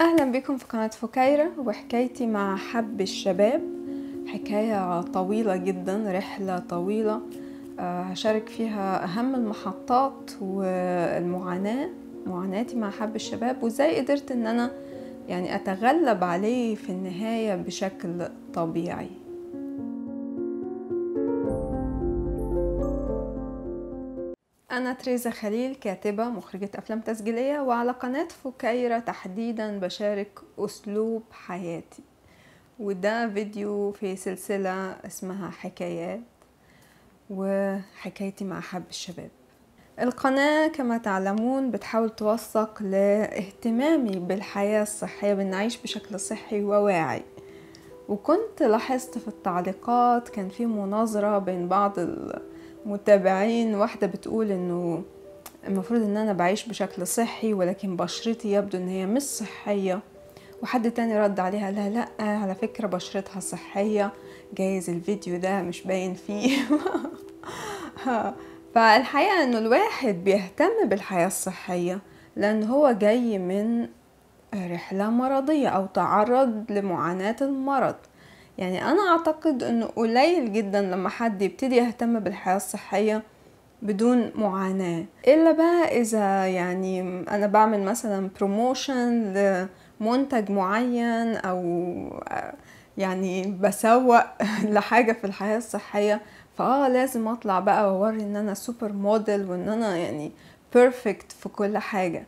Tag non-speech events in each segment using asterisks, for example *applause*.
أهلا بكم في قناة فكيرة وحكايتي مع حب الشباب حكاية طويلة جدا رحلة طويلة آه، هشارك فيها أهم المحطات والمعاناة معاناتي مع حب الشباب وإزاي قدرت إن أنا يعني أتغلب عليه في النهاية بشكل طبيعي أنا تريزا خليل كاتبة مخرجة أفلام تسجيلية وعلى قناة فكيرة تحديدا بشارك أسلوب حياتي وده فيديو في سلسلة اسمها حكايات وحكايتي مع حب الشباب القناة كما تعلمون بتحاول توثق لاهتمامي بالحياة الصحية بنعيش بشكل صحي وواعي وكنت لاحظت في التعليقات كان في مناظرة بين بعض ال... متابعين واحدة بتقول انه المفروض ان انا بعيش بشكل صحي ولكن بشرتي يبدو ان هي مش صحية وحد تاني رد عليها لا لا على فكرة بشرتها صحية جايز الفيديو ده مش باين فيه *laughs* فالحقيقة انه الواحد بيهتم بالحياة الصحية لان هو جاي من رحلة مرضية او تعرض لمعاناة المرض يعني أنا أعتقد أنه قليل جدا لما حد يبتدي يهتم بالحياة الصحية بدون معاناة إلا بقى إذا يعني أنا بعمل مثلا بروموشن لمنتج معين أو يعني بسوق *laughs* لحاجة في الحياة الصحية فآه لازم أطلع بقى وأوري إن أنا سوبر موديل وإن أنا يعني بيرفكت في كل حاجة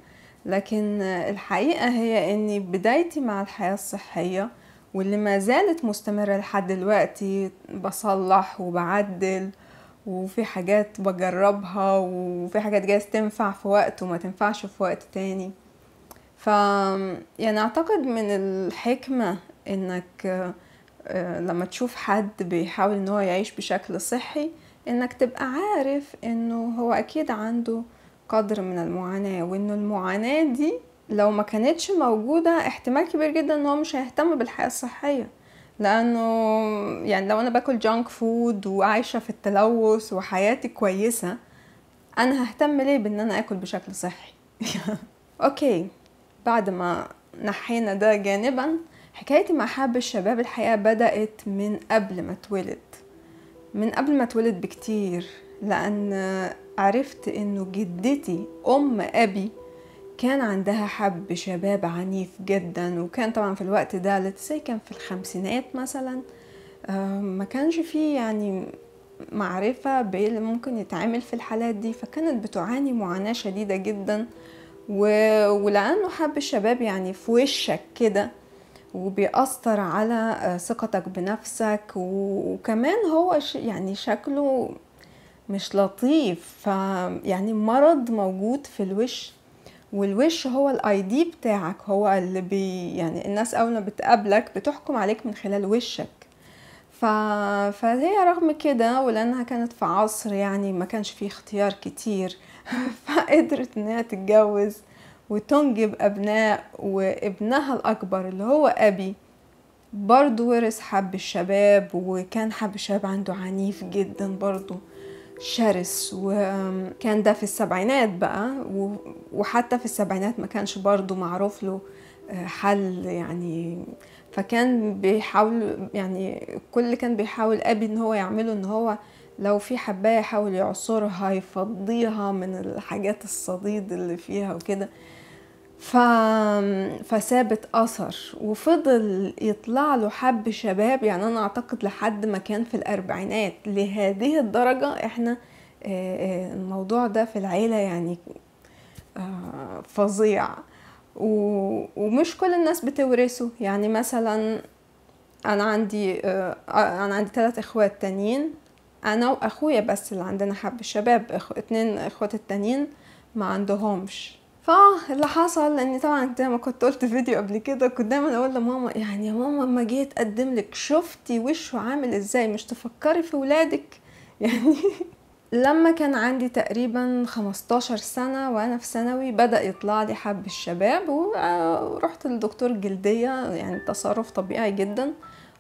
لكن الحقيقة هي إني بدايتي مع الحياة الصحية واللي ما زالت مستمرة لحد دلوقتي بصلح وبعدل وفي حاجات بجربها وفي حاجات جايز تنفع في وقت وما تنفعش في وقت تاني ف يعني اعتقد من الحكمة انك آه، لما تشوف حد بيحاول ان هو يعيش بشكل صحي انك تبقى عارف انه هو اكيد عنده قدر من المعاناة وانه المعاناة دي لو ما كانتش موجودة احتمال كبير جدا ان هو مش هيهتم بالحياة الصحية لانه يعني لو انا باكل جانك فود وعايشة في التلوث وحياتي كويسة انا ههتم ليه بان انا اكل بشكل صحي *laughs* اوكي بعد ما نحينا ده جانبا حكايتي مع حب الشباب الحقيقة بدأت من قبل ما اتولد من قبل ما اتولد بكتير لأن عرفت إنه جدتي أم أبي كان عندها حب شباب عنيف جدا وكان طبعا في الوقت ده لتسي كان في الخمسينات مثلا آه، ما كانش فيه يعني معرفة اللي ممكن يتعامل في الحالات دي فكانت بتعاني معاناة شديدة جدا و... ولأنه حب الشباب يعني في وشك كده وبيأثر على آه، ثقتك بنفسك وكمان هو يعني شكله مش لطيف يعني مرض موجود في الوش والوش هو الاي دي بتاعك هو اللي بي يعني الناس اول ما بتقابلك بتحكم عليك من خلال وشك ف... فهي رغم كده ولانها كانت في عصر يعني ما كانش فيه اختيار كتير *laughs* فقدرت انها تتجوز وتنجب ابناء وابنها الاكبر اللي هو ابي برضو ورث حب الشباب وكان حب الشباب عنده عنيف جدا برضو شرس وكان ده في السبعينات بقى وحتى في السبعينات ما كانش برضه معروف له آه، حل يعني فكان بيحاول يعني اللي كان بيحاول ابي ان هو يعمله ان هو لو في حبايه يحاول يعصرها يفضيها من الحاجات الصديد اللي فيها وكده ف... فسابت أثر وفضل يطلع له حب شباب يعني أنا أعتقد لحد ما كان في الأربعينات لهذه الدرجة إحنا آه، آه، الموضوع ده في العيلة يعني آه، فظيع و... ومش كل الناس بتورثه يعني مثلا أنا عندي أنا عندي ثلاث إخوات تانيين أنا وأخويا بس اللي عندنا حب الشباب اتنين إخوات التانيين ما عندهمش فاللي حصل اني طبعا زي ما كنت قلت فيديو قبل كده كنت دايما اقول لماما يعني يا ماما اما جه اتقدم لك شفتي وشه عامل ازاي مش تفكري في ولادك *laughs* يعني لما كان عندي تقريبا 15 سنة وأنا في ثانوي بدأ يطلع لي حب الشباب ورحت لدكتور جلدية يعني تصرف طبيعي جدا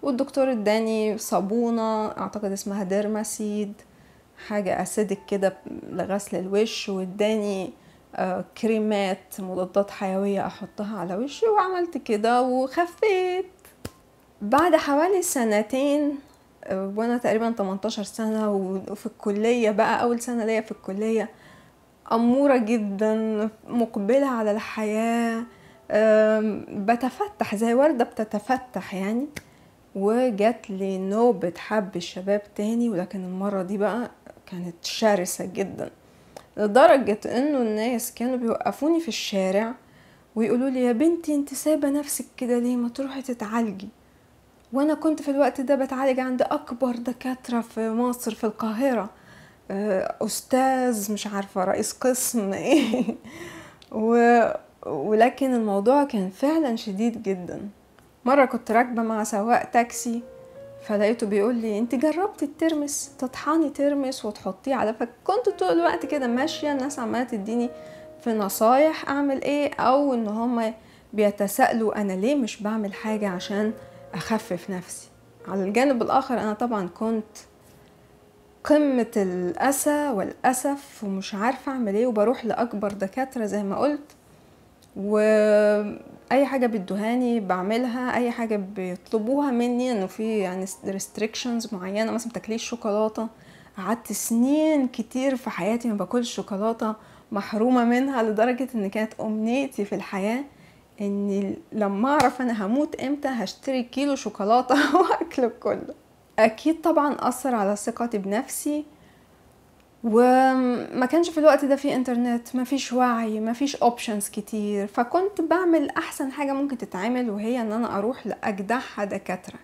والدكتور اداني صابونة أعتقد اسمها ديرماسيد حاجة أسيدك كده لغسل الوش واداني آه، كريمات مضادات حيوية أحطها على وشي وعملت كده وخفيت بعد حوالي سنتين آه، وانا تقريبا 18 سنة وفي الكلية بقى أول سنة ليا في الكلية أمورة جدا مقبلة على الحياة بتفتح زي وردة بتتفتح يعني وجات لي نوبة حب الشباب تاني ولكن المرة دي بقى كانت شرسة جدا لدرجة انه الناس كانوا بيوقفوني في الشارع ويقولوا لي يا بنتي انت سايبة نفسك كده ليه ما تروحي تتعالجي وانا كنت في الوقت ده بتعالج عند اكبر دكاترة في مصر في القاهرة آه، استاذ مش عارفة رئيس قسم *laughs* ايه و... ولكن الموضوع كان فعلا شديد جدا مرة كنت راكبة مع سواق تاكسي فلقيته بيقول لي انت جربتي الترمس تطحني ترمس وتحطيه على فكنت طول الوقت كده ماشيه الناس عماله تديني في نصايح اعمل ايه او ان هما بيتسائلوا انا ليه مش بعمل حاجه عشان اخفف نفسي على الجانب الاخر انا طبعا كنت قمة الأسى والأسف ومش عارفة أعمل إيه وبروح لأكبر دكاترة زي ما قلت و اي حاجه بيدوهاني بعملها اي حاجه بيطلبوها مني انه في يعني ريستريكشنز معينه مثلا تاكليش شوكولاته قعدت سنين كتير في حياتي ما باكلش شوكولاته محرومه منها لدرجه ان كانت امنيتي في الحياه ان لما اعرف انا هموت امتى هشتري كيلو شوكولاته *laughs* واكله كله اكيد طبعا اثر على ثقتي بنفسي وما كانش في الوقت ده في انترنت ما فيش وعي ما فيش اوبشنز كتير فكنت بعمل احسن حاجه ممكن تتعمل وهي ان انا اروح لاجدعها دكاتره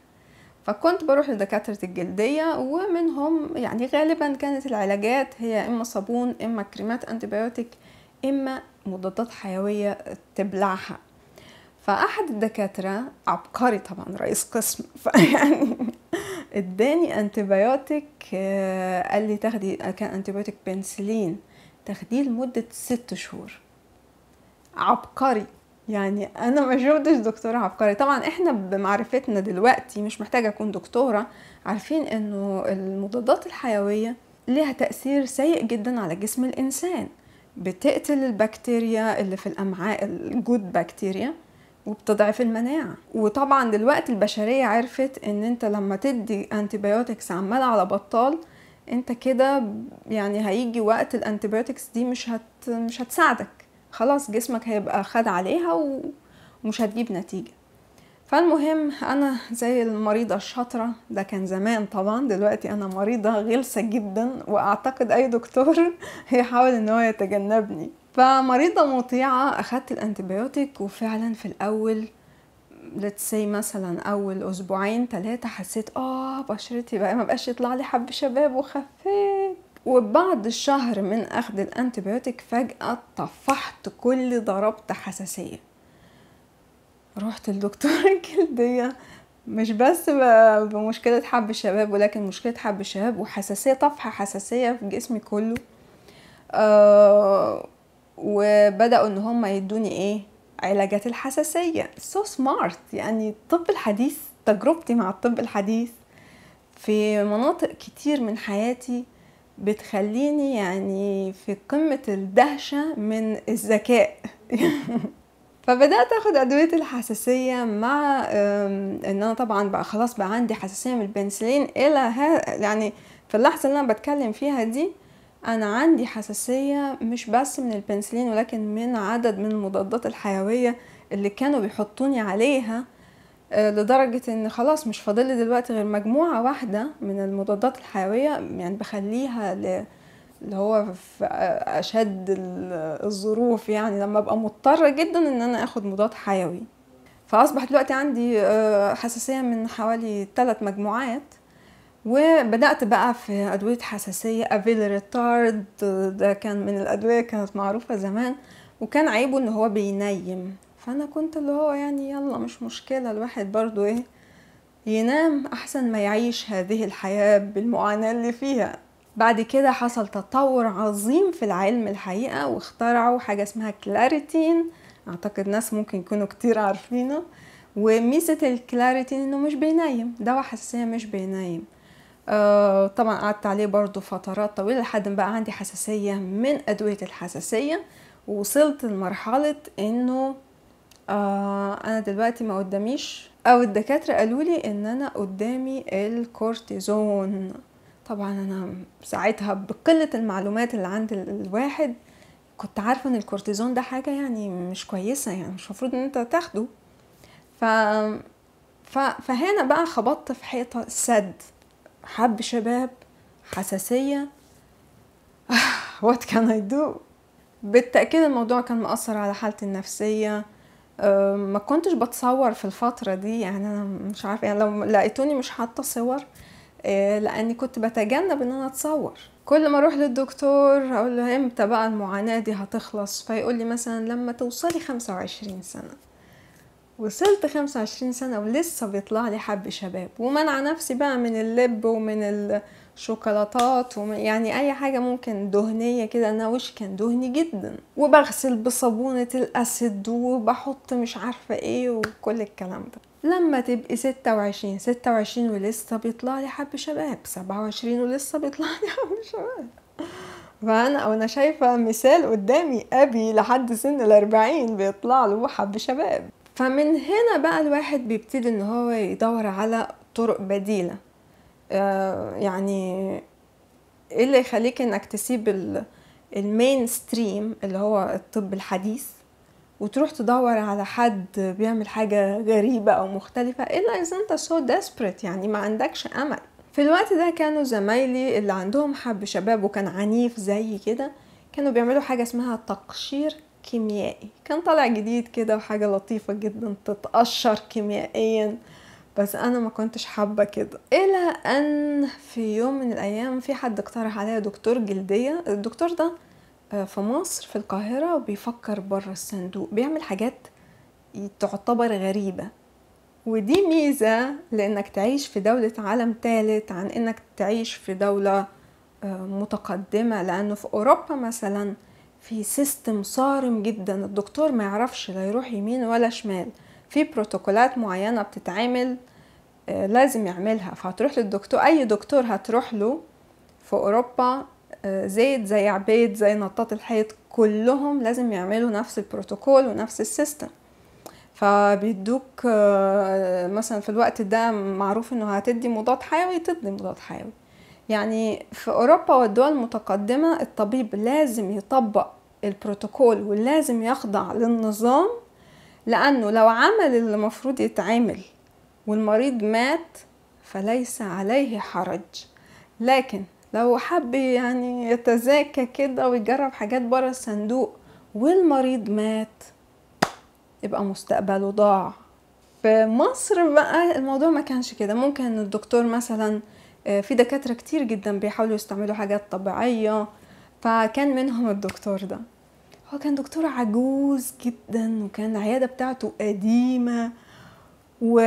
فكنت بروح لدكاتره الجلديه ومنهم يعني غالبا كانت العلاجات هي اما صابون اما كريمات انتبيوتيك اما مضادات حيويه تبلعها فاحد الدكاتره عبقري طبعا رئيس قسم *laughs* فيعني اداني انتبيوتك آه، قال لي تاخدي كان انتبيوتك بنسلين تاخديه لمدة ست شهور عبقري يعني انا ما شفتش دكتور عبقري طبعا احنا بمعرفتنا دلوقتي مش محتاجه اكون دكتوره عارفين انه المضادات الحيويه لها تاثير سيء جدا على جسم الانسان بتقتل البكتيريا اللي في الامعاء الجود بكتيريا وبتضعف المناعة وطبعا دلوقتي البشرية عرفت ان انت لما تدي انتبيوتكس عمال على بطال انت كده يعني هيجي وقت الانتبيوتكس دي مش هت مش هتساعدك خلاص جسمك هيبقى خد عليها ومش هتجيب نتيجة فالمهم انا زي المريضة الشاطرة ده كان زمان طبعا دلوقتي انا مريضة غلسة جدا واعتقد اي دكتور هيحاول *laughs* ان هو يتجنبني فمريضه مطيعه اخذت الانتبيوتيك وفعلا في الاول let's سي مثلا اول اسبوعين ثلاثه حسيت اه بشرتي بقى ما بقاش يطلع لي حب شباب وخفيت وبعد الشهر من اخذ الانتبيوتيك فجاه طفحت كل ضربت حساسيه رحت للدكتوره *laughs* الجلديه مش بس بمشكله حب الشباب ولكن مشكله حب الشباب وحساسيه طفحه حساسيه في جسمي كله آه، وبداوا ان هم يدوني ايه علاجات الحساسيه سو so سمارت يعني الطب الحديث تجربتي مع الطب الحديث في مناطق كتير من حياتي بتخليني يعني في قمة الدهشة من الذكاء *laughs* فبدأت أخد أدوية الحساسية مع إن أنا طبعا بقى خلاص بقى عندي حساسية من البنسلين إلى ها يعني في اللحظة اللي أنا بتكلم فيها دي انا عندي حساسيه مش بس من البنسلين ولكن من عدد من المضادات الحيويه اللي كانوا بيحطوني عليها آه، لدرجة ان خلاص مش فاضل دلوقتي غير مجموعة واحدة من المضادات الحيوية يعني بخليها ل... اللي هو في اشد الظروف يعني لما ابقى مضطرة جدا ان انا اخد مضاد حيوي فاصبح دلوقتي عندي آه، حساسية من حوالي ثلاث مجموعات وبدأت بقى في أدوية حساسية أفيل ريتارد ده كان من الأدوية كانت معروفة زمان وكان عيبه إن هو بينيم فأنا كنت اللي هو يعني يلا مش مشكلة الواحد برضو إيه ينام أحسن ما يعيش هذه الحياة بالمعاناة اللي فيها بعد كده حصل تطور عظيم في العلم الحقيقة واخترعوا حاجة اسمها كلاريتين أعتقد ناس ممكن يكونوا كتير عارفينه وميزة الكلاريتين إنه مش بينيم دواء حساسية مش بينيم آه طبعا قعدت عليه برضو فترات طويلة لحد ما بقى عندي حساسية من أدوية الحساسية وصلت لمرحلة انه آه انا دلوقتي ما قداميش او الدكاترة قالوا لي ان انا قدامي الكورتيزون طبعا انا ساعتها بقلة المعلومات اللي عند الواحد كنت عارفة ان الكورتيزون ده حاجة يعني مش كويسة يعني مش المفروض ان انت تاخده ف... ف... فهنا بقى خبطت في حيطة سد حب شباب حساسية وات كان اي دو بالتأكيد الموضوع كان مأثر على حالتي النفسية ما كنتش بتصور في الفترة دي يعني أنا مش عارفة يعني لو لقيتوني مش حاطة صور آه، لأني كنت بتجنب إن أنا أتصور كل ما أروح للدكتور أقول له إمتى بقى المعاناة دي هتخلص فيقول لي مثلا لما توصلي خمسة وعشرين سنة وصلت 25 سنة ولسه بيطلع لي حب شباب ومنع نفسي بقى من اللب ومن الشوكولاتات ومن يعني أي حاجة ممكن دهنية كده أنا وشي كان دهني جدا وبغسل بصابونة الأسد وبحط مش عارفة إيه وكل الكلام ده لما تبقي 26 26 ولسه بيطلع لي حب شباب 27 ولسه بيطلع لي حب شباب فانا وانا انا شايفه مثال قدامي ابي لحد سن الاربعين بيطلع له حب شباب فمن هنا بقى الواحد بيبتدي ان هو يدور على طرق بديلة آه، يعني ايه اللي يخليك انك تسيب المين ستريم اللي هو الطب الحديث وتروح تدور على حد بيعمل حاجة غريبة أو مختلفة إلا إذا أنت so desperate يعني ما عندكش أمل في الوقت ده كانوا زمايلي اللي عندهم حب شباب وكان عنيف زي كده كانوا بيعملوا حاجة اسمها تقشير كيميائي كان طالع جديد كده وحاجة لطيفة جدا تتقشر كيميائيا بس انا ما كنتش حابة كده الى ان في يوم من الايام في حد اقترح عليا دكتور جلدية الدكتور ده آه، في مصر في القاهرة وبيفكر بره الصندوق بيعمل حاجات تعتبر غريبة ودي ميزة لانك تعيش في دولة عالم ثالث عن انك تعيش في دولة آه، متقدمة لانه في اوروبا مثلا في سيستم صارم جدا الدكتور ما يعرفش لا يروح يمين ولا شمال في بروتوكولات معينه بتتعمل آه، لازم يعملها فهتروح للدكتور اي دكتور هتروح له في اوروبا آه، زيد زي عبيد زي نطاط الحيط كلهم لازم يعملوا نفس البروتوكول ونفس السيستم فبيدوك آه، مثلا في الوقت ده معروف انه هتدي مضاد حيوي تدي مضاد حيوي يعني في أوروبا والدول المتقدمة الطبيب لازم يطبق البروتوكول ولازم يخضع للنظام لأنه لو عمل اللي المفروض يتعمل والمريض مات فليس عليه حرج لكن لو حب يعني يتزاكى كده ويجرب حاجات بره الصندوق والمريض مات يبقى مستقبله ضاع في مصر بقى الموضوع ما كانش كده ممكن الدكتور مثلا آه، في دكاترة كتير جدا بيحاولوا يستعملوا حاجات طبيعية فكان منهم الدكتور ده هو كان دكتور عجوز جدا وكان العيادة بتاعته قديمة و...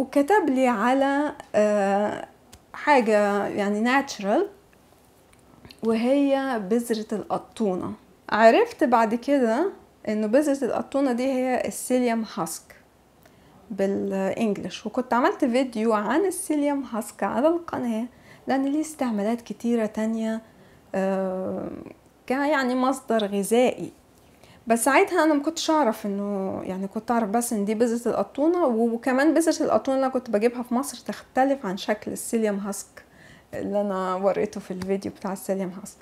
وكتب لي على آه، حاجة يعني ناتشرال وهي بذرة القطونة عرفت بعد كده انه بذرة القطونة دي هي السيليوم هاسك بالانجلش وكنت عملت فيديو عن السيليوم هاسكا على القناة لأن ليه استعمالات كتيرة تانية آه، يعني مصدر غذائي بس ساعتها انا ما كنتش اعرف انه يعني كنت اعرف بس ان دي بذره القطونه وكمان بذره القطونه اللي انا كنت بجيبها في مصر تختلف عن شكل السيليوم هاسك اللي انا وريته في الفيديو بتاع السيليوم هاسك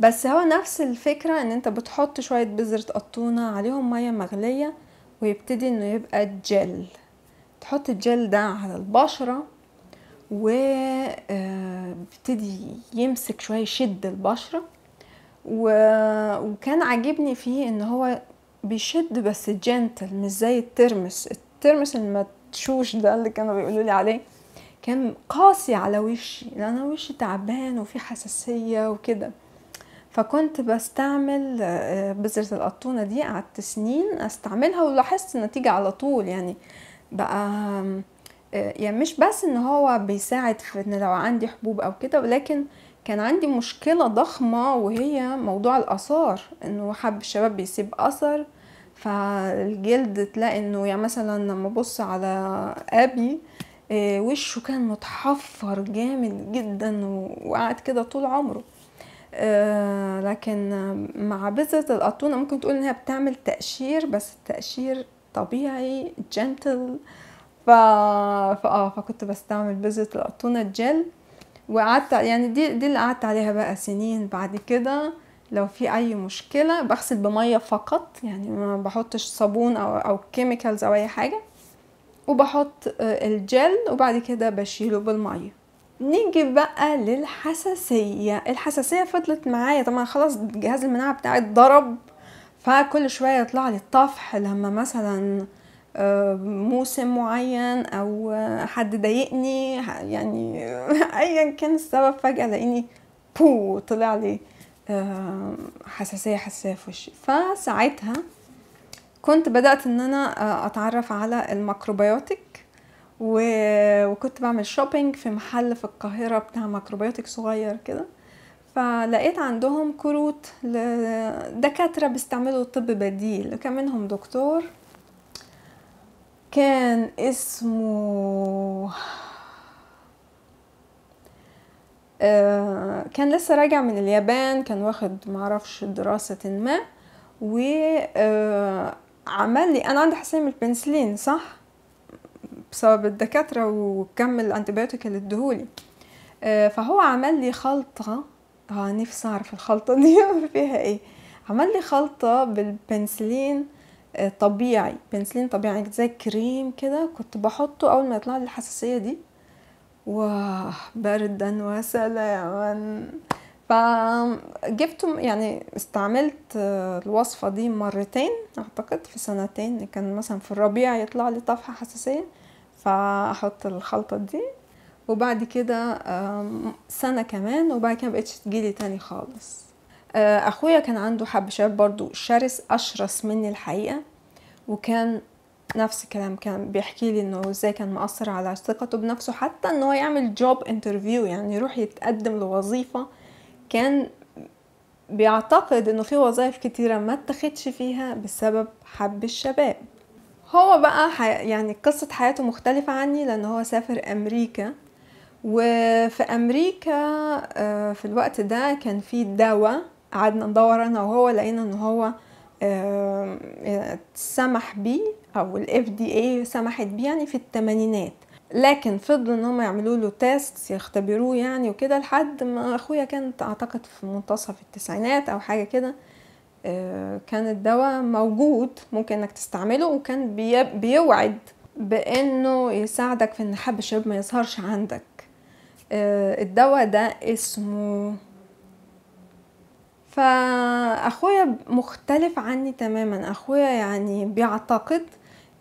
بس هو نفس الفكره ان انت بتحط شويه بذره قطونه عليهم ميه مغليه ويبتدي انه يبقى الجل تحط الجل ده على البشرة وبيبتدي آه، يمسك شوية يشد البشرة و... وكان عاجبني فيه ان هو بيشد بس جنتل مش زي الترمس الترمس المتشوش ده اللي كانوا بيقولوا لي عليه كان قاسي على وشي لان انا وشي تعبان وفي حساسيه وكده فكنت بستعمل آه، بذرة القطونة دي قعدت سنين استعملها ولاحظت النتيجة على طول يعني بقى آه، يعني مش بس ان هو بيساعد في ان لو عندي حبوب او كده ولكن كان عندي مشكلة ضخمة وهي موضوع الآثار انه حب الشباب بيسيب أثر فالجلد تلاقي انه يعني مثلا لما ابص على ابي آه، وشه كان متحفر جامد جدا وقعد كده طول عمره آه، لكن مع بذرة القطونة ممكن تقول انها بتعمل تقشير بس التقشير طبيعي جنتل ف... فآه فكنت بستعمل بذرة القطونة الجل وقعدت يعني دي دي اللي قعدت عليها بقى سنين بعد كده لو في اي مشكله بغسل بميه فقط يعني ما بحطش صابون او او كيميكالز او اي حاجه وبحط آه، الجل وبعد كده بشيله بالميه نيجي بقى للحساسية الحساسية فضلت معايا طبعا خلاص جهاز المناعة بتاعي اتضرب فكل شوية يطلع لي الطفح لما مثلا آه، موسم معين او آه، حد ضايقني يعني *laughs* ايا كان السبب فجأة لاني بو طلع لي آه، حساسية حساسية في وشي فساعتها كنت بدأت ان انا اتعرف على الميكروبيوتيك و... وكنت بعمل شوبينج في محل في القاهرة بتاع ميكروبيوتك صغير كده فلقيت عندهم كروت لدكاترة بيستعملوا طب بديل كان منهم دكتور كان اسمه آه، كان لسه راجع من اليابان كان واخد معرفش دراسة ما و آه، لي انا عندي حساسية من البنسلين صح بسبب الدكاتره وكم الانتيبيوتيك اللي ادهولي آه، فهو عمل لي خلطه اه نفسي اعرف الخلطه دي *laughs* فيها ايه عمل لي خلطه بالبنسلين آه، طبيعي بنسلين طبيعي زي كريم كده كنت بحطه اول ما يطلع لي الحساسيه دي واه بردا وسلاما فجبت يعني استعملت آه، الوصفة دي مرتين أعتقد في سنتين كان مثلا في الربيع يطلع لي طفحة حساسية فاحط الخلطه دي وبعد كده سنه كمان وبعد كده مبقتش تجيلي تاني خالص آه، اخويا كان عنده حب شباب برضو شرس اشرس مني الحقيقه وكان نفس الكلام كان بيحكي لي انه ازاي كان مأثر على ثقته بنفسه حتى ان هو يعمل جوب انترفيو يعني يروح يتقدم لوظيفه كان بيعتقد انه في وظائف كتيره ما اتخدش فيها بسبب حب الشباب هو بقى حي... يعني قصة حياته مختلفة عني لأن هو سافر أمريكا وفي أمريكا آه، في الوقت ده كان في دواء قعدنا ندور أنا وهو لقينا إن هو آه، سمح بيه أو الـ FDA سمحت بيه يعني في الثمانينات لكن فضلوا ان هم يعملوا له تيست يختبروه يعني وكده لحد ما اخويا كانت اعتقد في منتصف التسعينات او حاجه كده آه، كان الدواء موجود ممكن انك تستعمله وكان بيوعد بانه يساعدك في ان حب الشباب ما يظهرش عندك آه، الدواء ده اسمه فاخويا مختلف عني تماما اخويا يعني بيعتقد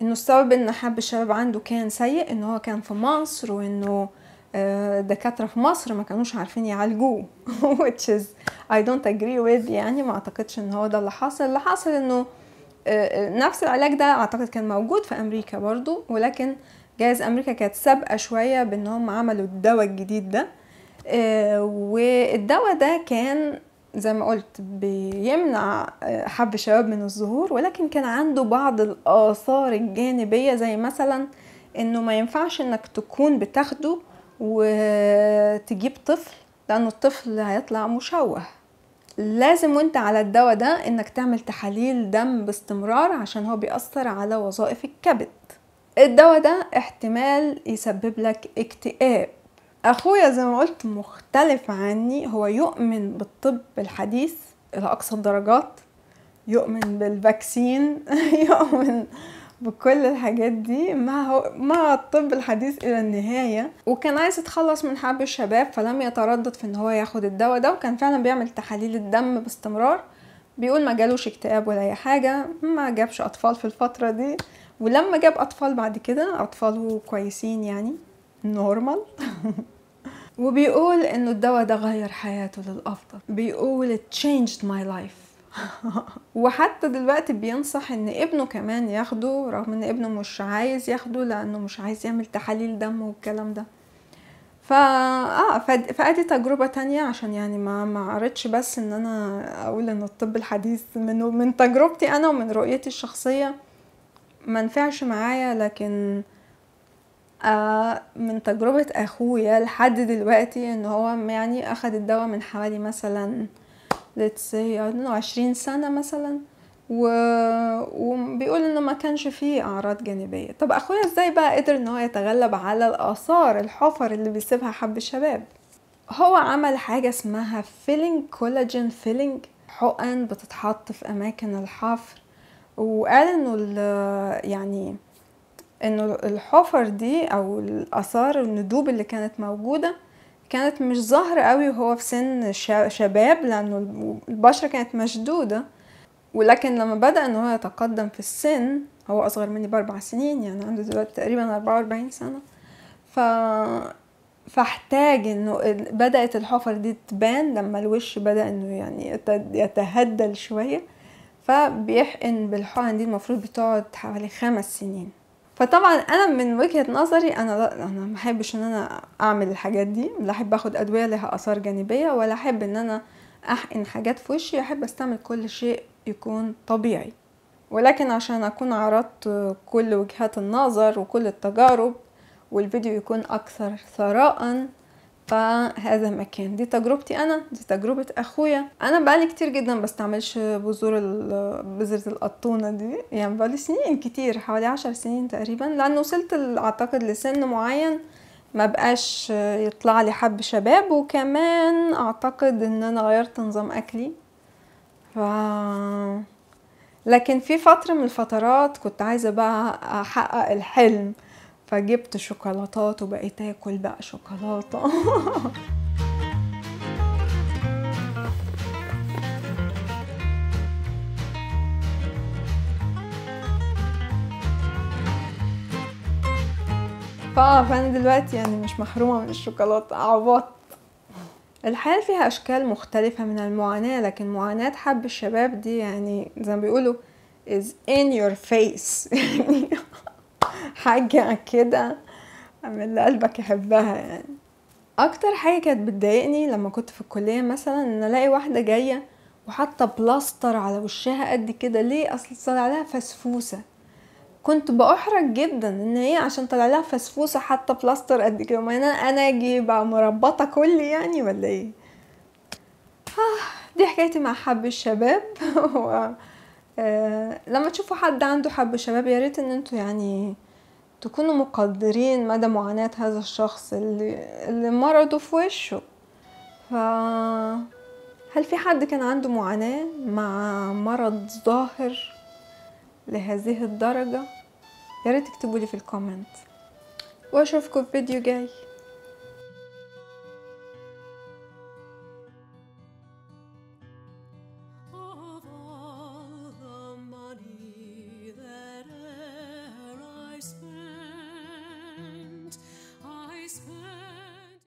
انه السبب ان حب الشباب عنده كان سيء انه هو كان في مصر وانه آه، دكاترة في مصر ما كانوش عارفين يعالجوه *laughs* which is I don't agree with يعني ما اعتقدش ان هو ده اللي حاصل اللي حاصل انه آه، آه، نفس العلاج ده اعتقد كان موجود في امريكا برضو ولكن جايز امريكا كانت سابقة شوية بان هم عملوا الدواء الجديد ده والدواء ده كان زي ما قلت بيمنع حب الشباب من الظهور ولكن كان عنده بعض الآثار الجانبية زي مثلا انه ما ينفعش انك تكون بتاخده وتجيب طفل لأنه الطفل هيطلع مشوه لازم وانت على الدواء ده انك تعمل تحاليل دم باستمرار عشان هو بيأثر على وظائف الكبد الدواء ده احتمال يسبب لك اكتئاب اخويا زي ما قلت مختلف عني هو يؤمن بالطب الحديث الى اقصى الدرجات يؤمن بالفاكسين *laughs* يؤمن بكل الحاجات دي مع مع الطب الحديث الى النهايه وكان عايز يتخلص من حب الشباب فلم يتردد في ان هو ياخد الدواء ده وكان فعلا بيعمل تحاليل الدم باستمرار بيقول ما جالوش اكتئاب ولا اي حاجه ما جابش اطفال في الفتره دي ولما جاب اطفال بعد كده اطفاله كويسين يعني نورمال *laughs* وبيقول انه الدواء ده غير حياته للافضل بيقول it changed my life *laughs* وحتى دلوقتي بينصح ان ابنه كمان ياخده رغم ان ابنه مش عايز ياخده لانه مش عايز يعمل تحاليل دم والكلام ده فا اه فادي تجربه تانية عشان يعني ما ما عرضش بس ان انا اقول ان الطب الحديث من من تجربتي انا ومن رؤيتي الشخصيه ما نفعش معايا لكن آه من تجربه اخويا لحد دلوقتي ان هو يعني اخد الدواء من حوالي مثلا let's say I don't know عشرين سنة مثلا و... وبيقول انه ما كانش فيه اعراض جانبيه طب اخويا ازاي بقى قدر ان هو يتغلب على الاثار الحفر اللي بيسيبها حب الشباب هو عمل حاجه اسمها فيلينج كولاجين فيلينج حقن بتتحط في اماكن الحفر وقال انه يعني انه الحفر دي او الاثار الندوب اللي كانت موجوده كانت مش ظاهرة قوي وهو في سن شباب لأنه البشرة كانت مشدودة ولكن لما بدأ أنه هو يتقدم في السن هو أصغر مني بأربع سنين يعني عنده دلوقتي تقريبا أربعة وأربعين سنة ف فاحتاج انه بدأت الحفر دي تبان لما الوش بدأ انه يعني يتهدل شوية فبيحقن بالحقن دي المفروض بتقعد حوالي خمس سنين فطبعا انا من وجهه نظري انا لا انا ما احبش ان انا اعمل الحاجات دي لا احب اخد ادويه لها اثار جانبيه ولا احب ان انا احقن حاجات في وشي احب استعمل كل شيء يكون طبيعي ولكن عشان اكون عرضت كل وجهات النظر وكل التجارب والفيديو يكون اكثر ثراء فهذا مكان دي تجربتي انا دي تجربه اخويا انا بقالي كتير جدا ما بستعملش بذور بذره القطونه دي يعني بقالي سنين كتير حوالي عشر سنين تقريبا لان وصلت اعتقد لسن معين ما بقاش يطلع لي حب شباب وكمان اعتقد ان انا غيرت نظام اكلي ف لكن في فتره من الفترات كنت عايزه بقى احقق الحلم فجبت شوكولاتات وبقيت اكل بقى شوكولاته *laughs* فانا دلوقتي يعني مش محرومه من الشوكولاته عوضت الحياة فيها أشكال مختلفة من المعاناة لكن معاناة حب الشباب دي يعني زي ما بيقولوا is in your face *laughs* يعني حاجة كده من اللي قلبك يحبها يعني اكتر حاجة كانت بتضايقني لما كنت في الكلية مثلا ان الاقي واحدة جاية وحاطة بلاستر على وشها قد كده ليه اصل طلع لها فسفوسة كنت بأحرج جدا ان هي عشان طلع لها فسفوسة حاطة بلاستر قد كده ما انا انا اجي بقى مربطة كلي يعني ولا ايه آه دي حكايتي مع حب الشباب *laughs* و... آه، لما تشوفوا حد عنده حب شباب يا ريت ان انتوا يعني تكونوا مقدرين مدى معاناة هذا الشخص اللي, اللي مرضه في وشه ف هل في حد كان عنده معاناة مع مرض ظاهر لهذه الدرجة؟ ياريت تكتبوا لي في الكومنت واشوفكم في فيديو جاي